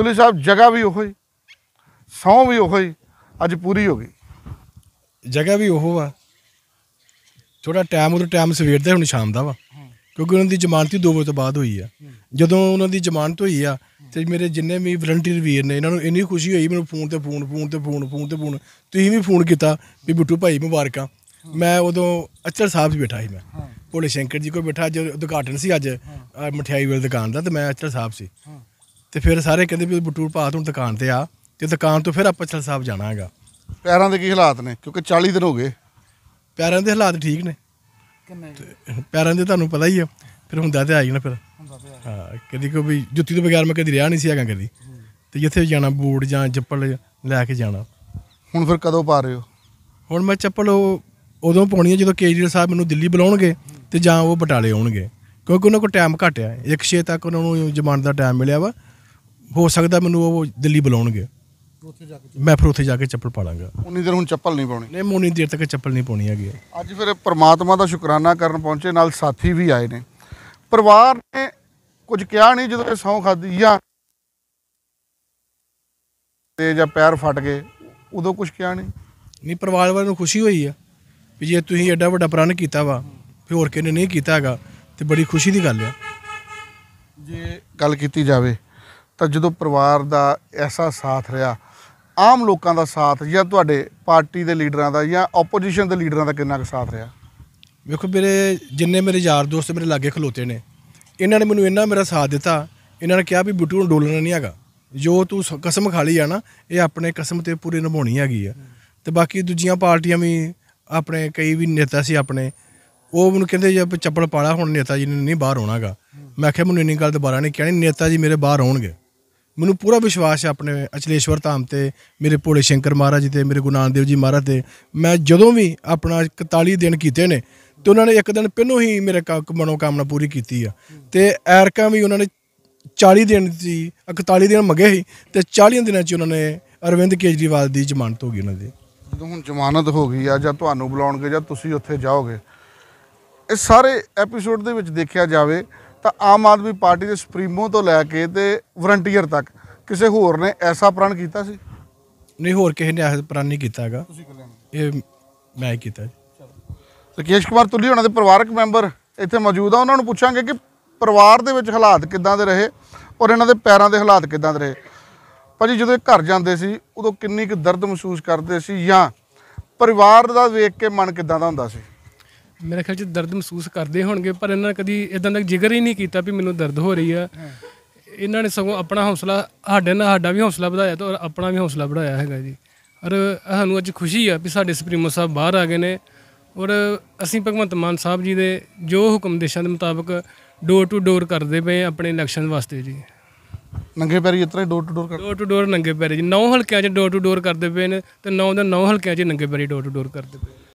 ਤੁਲੀ ਸਾਹਿਬ ਜਗ੍ਹਾ ਵੀ ਉਹੋ ਹੀ ਸੌਂ ਵੀ ਉਹੋ ਹੀ ਅੱਜ ਪੂਰੀ ਹੋ ਗਈ ਜਗ੍ਹਾ ਵੀ ਉਹੋ ਆ ਥੋੜਾ ਟਾਈਮ ਉਹ ਟਾਈਮ ਸਵੇਰ ਦਾ ਹੁਣ ਸ਼ਾਮ ਦਾ ਵਾ ਕਿਉਂਕਿ ਉਹਨਾਂ ਦੀ ਜ਼ਮਾਨਤ ਹੀ 2 ਵਜੇ ਤੋਂ ਬਾਅਦ ਹੋਈ ਆ ਜਦੋਂ ਉਹਨਾਂ ਦੀ ਜ਼ਮਾਨਤ ਹੋਈ ਆ ਤੇ ਮੇਰੇ ਜਿੰਨੇ ਵੀ ਵਲੰਟੀਅਰ ਵੀਰ ਨੇ ਇਹਨਾਂ ਨੂੰ ਇੰਨੀ ਖੁਸ਼ੀ ਹੋਈ ਮੈਨੂੰ ਫੋਨ ਤੇ ਫੋਨ ਫੋਨ ਤੇ ਫੋਨ ਫੋਨ ਤੇ ਫੋਨ ਤੁਸੀਂ ਵੀ ਫੋਨ ਕੀਤਾ ਵੀ ਬਿੱਟੂ ਭਾਈ ਮੁਬਾਰਕਾਂ ਮੈਂ ਉਦੋਂ ਅਚਲ ਸਾਹਿਬ ਜੀ ਬੈਠਾ ਸੀ ਮੈਂ ਭੋਲੇ ਸ਼ੰਕਰ ਜੀ ਕੋਲ ਬੈਠਾ ਜੋ ਉਦਘਾਟਨ ਸੀ ਅੱਜ ਮਠਿਆਈ ਵਾਲੀ ਦੁਕਾਨ ਦਾ ਤੇ ਮੈਂ ਅਚਲ ਸਾਹਿਬ ਸੀ ਤੇ ਫਿਰ ਸਾਰੇ ਕਹਿੰਦੇ ਵੀ ਬਟੂਰ ਪਾਤ ਹੁਣ ਦੁਕਾਨ ਤੇ ਆ ਤੇ ਦੁਕਾਨ ਤੋਂ ਫਿਰ ਆਪਾਂ ਚਲ ਸਾਹਿਬ ਜਾਣਾ ਹੈਗਾ ਪੈਰਾਂ ਦੇ ਕੀ ਹਾਲਾਤ ਨੇ ਕਿਉਂਕਿ 40 ਦਿਨ ਹੋ ਗਏ ਪੈਰਾਂ ਦੇ ਹਾਲਾਤ ਠੀਕ ਨੇ ਕਿੰਨੇ ਪੈਰਾਂ ਦੇ ਤੁਹਾਨੂੰ ਪਤਾ ਹੀ ਆ ਫਿਰ ਹੁੰਦਾ ਤੇ ਆ ਜਾਣਾ ਫਿਰ ਹਾਂ ਕਦੀ ਕੋ ਵੀ ਜੁੱਤੀ ਤੋਂ ਬਗੈਰ ਮੈਂ ਕਦੀ ਰਿਹਾ ਨਹੀਂ ਸੀ ਹੈਗਾ ਕਦੀ ਤੇ ਜਿੱਥੇ ਜਾਣਾ ਬੂਟ ਜਾਂ ਚੱਪਲ ਲੈ ਕੇ ਜਾਣਾ ਹੁਣ ਫਿਰ ਕਦੋਂ ਪਾ ਰਹੇ ਹੋ ਹੁਣ ਮੈਂ ਚੱਪਲ ਉਦੋਂ ਪਾਉਣੀ ਹੈ ਜਦੋਂ ਕੇਜਰੀਵਾਲ ਸਾਹਿਬ ਮੈਨੂੰ ਦਿੱਲੀ ਬੁਲਾਉਣਗੇ ਤੇ ਜਾਂ ਉਹ ਬਟਾਲੇ ਆਉਣਗੇ ਕਿਉਂਕਿ ਉਹਨਾਂ ਕੋਲ ਟਾਈਮ ਘਟਿਆ 1 ਛੇ ਤੱਕ ਉਹਨਾਂ ਨੂੰ ਜ਼ਮਾਨਤ ਦਾ ਟਾਈਮ ਮਿਲਿਆ ਵਾ ਹੋ ਸਕਦਾ ਮੈਨੂੰ ਉਹ ਦਿੱਲੀ ਬੁਲਾਉਣਗੇ ਉੱਥੇ ਜਾ ਕੇ ਮੈਂ ਫਿਰ ਉੱਥੇ ਜਾ ਕੇ ਚੱਪਲ ਪਾ ਲਾਂਗਾ ਉਨੀ ਦੇਰ ਹੁਣ ਚੱਪਲ ਨਹੀਂ ਪਾਉਣੀ ਨਹੀਂ ਮੋਨੀ ਦੇਰ ਤੱਕ ਚੱਪਲ ਨਹੀਂ ਪਾਉਣੀ ਹੈਗੀ ਅੱਜ ਫਿਰ ਪ੍ਰਮਾਤਮਾ ਦਾ ਸ਼ੁਕਰਾਨਾ ਕਰਨ ਪਹੁੰਚੇ ਨਾਲ ਸਾਥੀ ਵੀ ਆਏ ਨੇ ਪਰਿਵਾਰ ਨੇ ਕੁਝ ਕਿਹਾ ਨਹੀਂ ਜਦੋਂ ਇਹ ਸੌ ਖਾਦੀ ਜਾਂ ਤੇ ਜਾਂ ਪੈਰ ਫਟ ਗਏ ਉਦੋਂ ਕੁਝ ਕਿਹਾ ਨਹੀਂ ਨਹੀਂ ਪਰਿਵਾਰ ਵਾਲਿਆਂ ਨੂੰ ਖੁਸ਼ੀ ਹੋਈ ਆ ਵੀ ਜੇ ਤੁਸੀਂ ਐਡਾ ਵੱਡਾ ਪ੍ਰਣ ਕੀਤਾ ਵਾ ਫਿਰ ਹੋਰ ਕਿਨੇ ਨਹੀਂ ਕੀਤਾ ਹੈਗਾ ਤੇ ਬੜੀ ਖੁਸ਼ੀ ਦੀ ਗੱਲ ਆ ਜੇ ਗੱਲ ਕੀਤੀ ਜਾਵੇ ਤਾਂ ਜਦੋਂ ਪਰਿਵਾਰ ਦਾ ਐਸਾ ਸਾਥ ਰਿਹਾ ਆਮ ਲੋਕਾਂ ਦਾ ਸਾਥ ਜਾਂ ਤੁਹਾਡੇ ਪਾਰਟੀ ਦੇ ਲੀਡਰਾਂ ਦਾ ਜਾਂ ਆਪੋਜੀਸ਼ਨ ਦੇ ਲੀਡਰਾਂ ਦਾ ਕਿੰਨਾ ਕੁ ਸਾਥ ਰਿਹਾ ਵੇਖੋ ਮੇਰੇ ਜਿੰਨੇ ਮੇਰੇ ਯਾਰ ਦੋਸਤ ਮੇਰੇ ਲਾਗੇ ਖਲੋਤੇ ਨੇ ਇਹਨਾਂ ਨੇ ਮੈਨੂੰ ਇੰਨਾ ਮੇਰਾ ਸਾਥ ਦਿੱਤਾ ਇਹਨਾਂ ਨੇ ਕਿਹਾ ਵੀ ਬਿੱਟੂ ਨੂੰ ਡੋਲਣਾ ਨਹੀਂ ਹੈਗਾ ਜੋ ਤੂੰ ਕਸਮ ਖਾ ਲਈ ਆ ਨਾ ਇਹ ਆਪਣੇ ਕਸਮ ਤੇ ਪੂਰੀ ਨਿਭਾਉਣੀ ਹੈਗੀ ਆ ਤੇ ਬਾਕੀ ਦੂਜੀਆਂ ਪਾਰਟੀਆਂ ਵੀ ਆਪਣੇ ਕਈ ਵੀ ਨੇਤਾ ਸੀ ਆਪਣੇ ਉਹ ਮੈਨੂੰ ਕਹਿੰਦੇ ਜੇ ਚੱਪਲ ਪਾਲਾ ਹੁਣ ਨੇਤਾ ਜੀ ਨੇ ਨਹੀਂ ਬਾਹਰ ਆਉਣਾਗਾ ਮੈਂ ਆਖਿਆ ਮੈਨੂੰ ਇੰਨੀ ਗੱਲ ਦੁਬਾਰਾ ਨਹੀਂ ਕਹਿਣੀ ਨੇਤਾ ਜੀ ਮੇਰੇ ਬਾਹਰ ਆਉਣਗੇ ਮੈਨੂੰ ਪੂਰਾ ਵਿਸ਼ਵਾਸ ਹੈ ਆਪਣੇ ਅਚਲੇਸ਼ਵਰ ਧਾਮ ਤੇ ਮੇਰੇ ਭੋਲੇ ਸ਼ੰਕਰ ਮਹਾਰਾਜ ਤੇ ਮੇਰੇ ਗੁਨਾਨ ਦੇਵ ਜੀ ਮਹਾਰਾਜ ਤੇ ਮੈਂ ਜਦੋਂ ਵੀ ਆਪਣਾ 41 ਦਿਨ ਕੀਤੇ ਨੇ ਤੇ ਉਹਨਾਂ ਨੇ ਇੱਕ ਦਿਨ ਪਹਿਲੋਂ ਹੀ ਮੇਰੇ ਮਨੋ ਕਾਮਨਾ ਪੂਰੀ ਕੀਤੀ ਆ ਤੇ ਐਰਕਾ ਵੀ ਉਹਨਾਂ ਨੇ 40 ਦਿਨ ਦੀ 41 ਦਿਨ ਮੰਗੇ ਸੀ ਤੇ 40 ਦਿਨਾਂ 'ਚ ਉਹਨਾਂ ਨੇ ਅਰਵਿੰਦ ਕੇਜਰੀਵਾਲ ਦੀ ਜ਼ਮਾਨਤ ਹੋ ਗਈ ਉਹਨਾਂ ਦੀ ਜਦੋਂ ਹੁਣ ਜ਼ਮਾਨਤ ਹੋ ਗਈ ਆ ਜਾਂ ਤੁਹਾਨੂੰ ਬੁਲਾਉਣਗੇ ਜਾਂ ਤੁਸੀਂ ਉੱਥੇ ਜਾਓਗੇ ਇਹ ਸਾਰੇ ਐਪੀਸੋਡ ਦੇ ਵਿੱਚ ਦੇਖਿਆ ਜਾਵੇ ਤਾਂ ਆਮ ਆਦਮੀ ਪਾਰਟੀ ਦੇ ਸੁਪਰੀਮੋ ਤੋਂ ਲੈ ਕੇ ਤੇ ਵਰੰਟੀਅਰ ਤੱਕ ਕਿਸੇ ਹੋਰ ਨੇ ਐਸਾ ਪ੍ਰਣ ਕੀਤਾ ਸੀ ਨਹੀਂ ਹੋਰ ਕਿਸੇ ਨੇ ਐਸਾ ਪ੍ਰਣ ਨਹੀਂ ਕੀਤਾ ਹੈਗਾ ਇਹ ਮੈਂ ਕੀਤਾ ਜੀ ਰਕੇਸ਼ ਕੁਮਾਰ ਤੁੱਲੀ ਉਹਨਾਂ ਦੇ ਪਰਿਵਾਰਕ ਮੈਂਬਰ ਇੱਥੇ ਮੌਜੂਦ ਆ ਉਹਨਾਂ ਨੂੰ ਪੁੱਛਾਂਗੇ ਕਿ ਪਰਿਵਾਰ ਦੇ ਵਿੱਚ ਹਾਲਾਤ ਕਿੱਦਾਂ ਦੇ ਰਹੇ ਔਰ ਇਹਨਾਂ ਦੇ ਪੈਰਾਂ ਦੇ ਹਾਲਾਤ ਕਿੱਦਾਂ ਦੇ ਰਹੇ ਭਾਜੀ ਜਦੋਂ ਇਹ ਘਰ ਜਾਂਦੇ ਸੀ ਉਦੋਂ ਕਿੰਨੀ ਕੁ ਦਰਦ ਮਹਿਸੂਸ ਕਰਦੇ ਸੀ ਜਾਂ ਪਰਿਵਾਰ ਦਾ ਵੇਖ ਕੇ ਮਨ ਕਿੱਦਾਂ ਦਾ ਹੁੰਦਾ ਸੀ ਮੇਰੇ ਖਿਆਲ 'ਚ ਦਰਦ ਮਹਿਸੂਸ ਕਰਦੇ ਹੋਣਗੇ ਪਰ ਇਹਨਾਂ ਨੇ ਕਦੀ ਇਦਾਂ ਦਾ ਜ਼ਿਕਰ ਹੀ ਨਹੀਂ ਕੀਤਾ ਵੀ ਮੈਨੂੰ ਦਰਦ ਹੋ ਰਹੀ ਆ ਇਹਨਾਂ ਨੇ ਸਗੋਂ ਆਪਣਾ ਹੌਸਲਾ ਸਾਡੇ ਨਾਲ ਸਾਡਾ ਵੀ ਹੌਸਲਾ ਵਧਾਇਆ ਤੇ ਆਪਣਾ ਵੀ ਹੌਸਲਾ ਵਧਾਇਆ ਹੈਗਾ ਜੀ ਔਰ ਸਾਨੂੰ ਅੱਜ ਖੁਸ਼ੀ ਆ ਵੀ ਸਾਡੇ ਸੁਪਰੀਮੋ ਸਾਹਿਬ ਬਾਹਰ ਆ ਗਏ ਨੇ ਔਰ ਅਸੀਂ ਭਗਵੰਤ ਮਾਨ ਸਾਹਿਬ ਜੀ ਦੇ ਜੋ ਹੁਕਮ ਦੇਸ਼ਾਂ ਦੇ ਮੁਤਾਬਕ ਡੋਰ ਟੂ ਡੋਰ ਕਰਦੇ ਪਏ ਆਪਣੇ ਇਲੈਕਸ਼ਨ ਵਾਸਤੇ ਜੀ ਨੰਗੇ ਪੈਰੀ ਇਤਰਾ ਡੋਰ ਟੂ ਡੋਰ ਕਰਦੇ ਡੋਰ ਟੂ ਡੋਰ ਨੰਗੇ ਪੈਰੀ ਜੀ ਨੌ ਹਲਕਿਆਂ 'ਚ ਡੋਰ ਟੂ ਡੋਰ ਕਰਦੇ ਪਏ ਨੇ ਤੇ ਨੌ ਦੇ ਨੌ ਹਲਕਿਆਂ 'ਚ ਨੰਗੇ ਪੈਰੀ ਡੋਰ ਟੂ ਡੋਰ ਕਰਦੇ ਪਏ